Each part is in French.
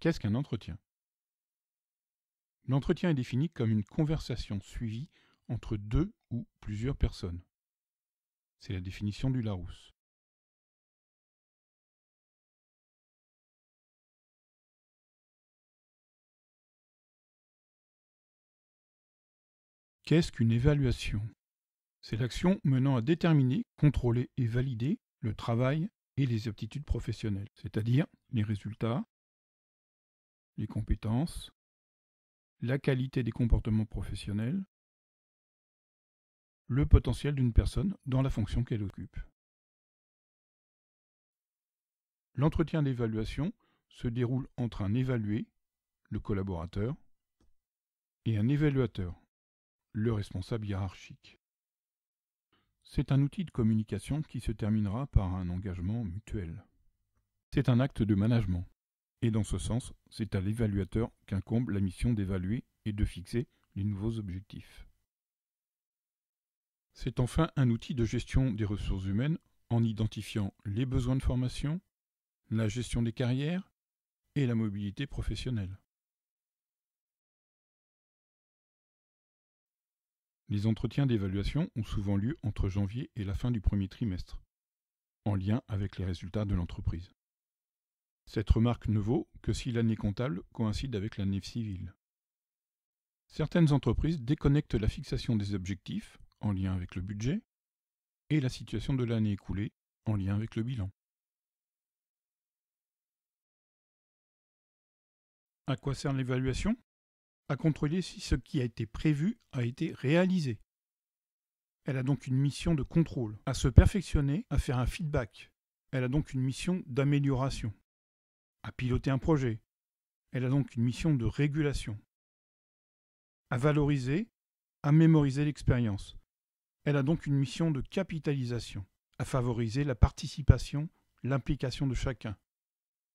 Qu'est-ce qu'un entretien L'entretien est défini comme une conversation suivie entre deux ou plusieurs personnes. C'est la définition du Larousse. Qu'est-ce qu'une évaluation C'est l'action menant à déterminer, contrôler et valider le travail et les aptitudes professionnelles, c'est-à-dire les résultats, les compétences, la qualité des comportements professionnels, le potentiel d'une personne dans la fonction qu'elle occupe. L'entretien d'évaluation se déroule entre un évalué, le collaborateur, et un évaluateur, le responsable hiérarchique. C'est un outil de communication qui se terminera par un engagement mutuel. C'est un acte de management. Et dans ce sens, c'est à l'évaluateur qu'incombe la mission d'évaluer et de fixer les nouveaux objectifs. C'est enfin un outil de gestion des ressources humaines en identifiant les besoins de formation, la gestion des carrières et la mobilité professionnelle. Les entretiens d'évaluation ont souvent lieu entre janvier et la fin du premier trimestre, en lien avec les résultats de l'entreprise. Cette remarque ne vaut que si l'année comptable coïncide avec l'année civile. Certaines entreprises déconnectent la fixation des objectifs, en lien avec le budget, et la situation de l'année écoulée, en lien avec le bilan. À quoi sert l'évaluation À contrôler si ce qui a été prévu a été réalisé. Elle a donc une mission de contrôle, à se perfectionner, à faire un feedback. Elle a donc une mission d'amélioration à piloter un projet. Elle a donc une mission de régulation. À valoriser, à mémoriser l'expérience. Elle a donc une mission de capitalisation, à favoriser la participation, l'implication de chacun.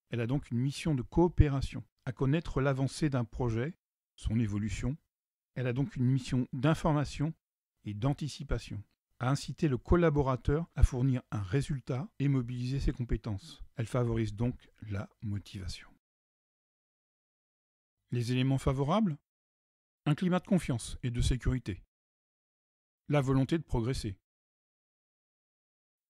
Elle a donc une mission de coopération, à connaître l'avancée d'un projet, son évolution. Elle a donc une mission d'information et d'anticipation, à inciter le collaborateur à fournir un résultat et mobiliser ses compétences. Elle favorise donc la motivation. Les éléments favorables Un climat de confiance et de sécurité. La volonté de progresser.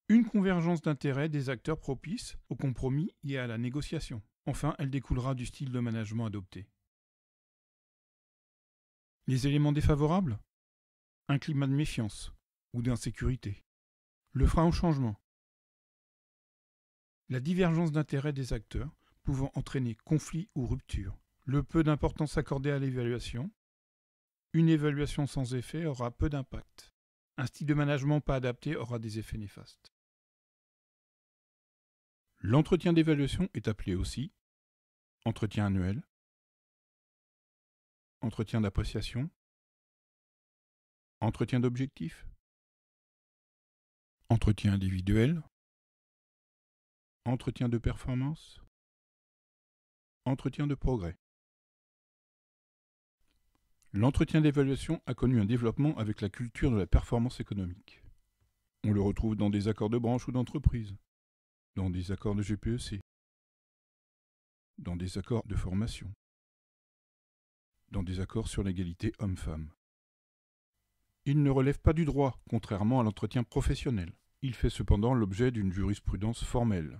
Une convergence d'intérêts des acteurs propices au compromis et à la négociation. Enfin, elle découlera du style de management adopté. Les éléments défavorables Un climat de méfiance ou d'insécurité. Le frein au changement, la divergence d'intérêts des acteurs pouvant entraîner conflit ou rupture, le peu d'importance accordée à l'évaluation, une évaluation sans effet aura peu d'impact, un style de management pas adapté aura des effets néfastes. L'entretien d'évaluation est appelé aussi entretien annuel, entretien d'appréciation, entretien d'objectif, entretien individuel, Entretien de performance. Entretien de progrès. L'entretien d'évaluation a connu un développement avec la culture de la performance économique. On le retrouve dans des accords de branche ou d'entreprise, dans des accords de GPEC, dans des accords de formation, dans des accords sur l'égalité homme-femme. Il ne relève pas du droit, contrairement à l'entretien professionnel. Il fait cependant l'objet d'une jurisprudence formelle.